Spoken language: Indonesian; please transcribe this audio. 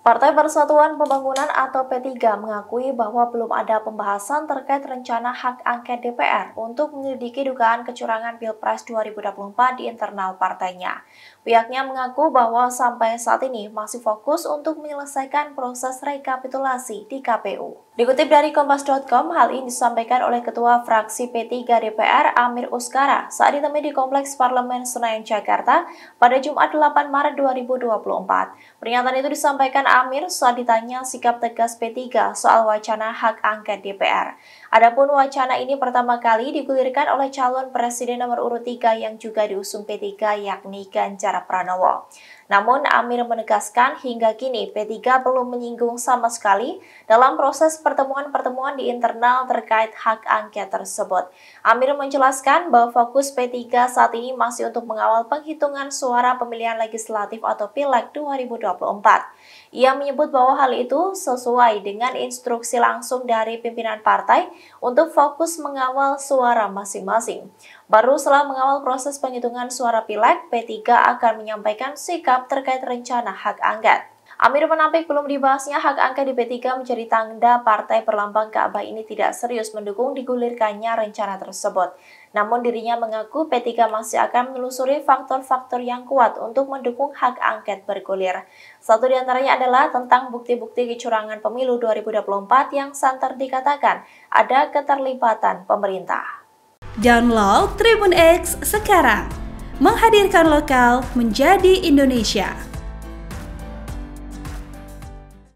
Partai Persatuan Pembangunan atau P3 mengakui bahwa belum ada pembahasan terkait rencana hak angket DPR untuk menyelidiki dugaan kecurangan Pilpres 2024 di internal partainya. Pihaknya mengaku bahwa sampai saat ini masih fokus untuk menyelesaikan proses rekapitulasi di KPU. Dikutip dari Kompas.com, hal ini disampaikan oleh Ketua Fraksi P3 DPR Amir Uskara saat ditemui di Kompleks Parlemen Senayan, Jakarta pada Jumat 8 Maret 2024. Pernyataan itu disampaikan Amir saat ditanya sikap tegas P3 soal wacana hak angket DPR. Adapun wacana ini pertama kali digulirkan oleh calon presiden nomor urut 3 yang juga diusung P3 yakni Ganjar Pranowo. Namun Amir menegaskan hingga kini P3 belum menyinggung sama sekali dalam proses pertemuan-pertemuan di internal terkait hak angket tersebut. Amir menjelaskan bahwa fokus P3 saat ini masih untuk mengawal penghitungan suara pemilihan legislatif atau Pileg 2024. Ia menyebut bahwa hal itu sesuai dengan instruksi langsung dari pimpinan partai untuk fokus mengawal suara masing-masing. Baru setelah mengawal proses penghitungan suara Pileg, P3 akan menyampaikan sikap terkait rencana hak angket. Amir menampik belum dibahasnya hak angket di P3 menjadi tanda Partai Perlambang Kaabah ini tidak serius mendukung digulirkannya rencana tersebut. Namun dirinya mengaku P3 masih akan menelusuri faktor-faktor yang kuat untuk mendukung hak angket bergulir. Satu di antaranya adalah tentang bukti-bukti kecurangan pemilu 2024 yang santer dikatakan ada keterlibatan pemerintah. Download Tribun X sekarang, menghadirkan lokal menjadi Indonesia.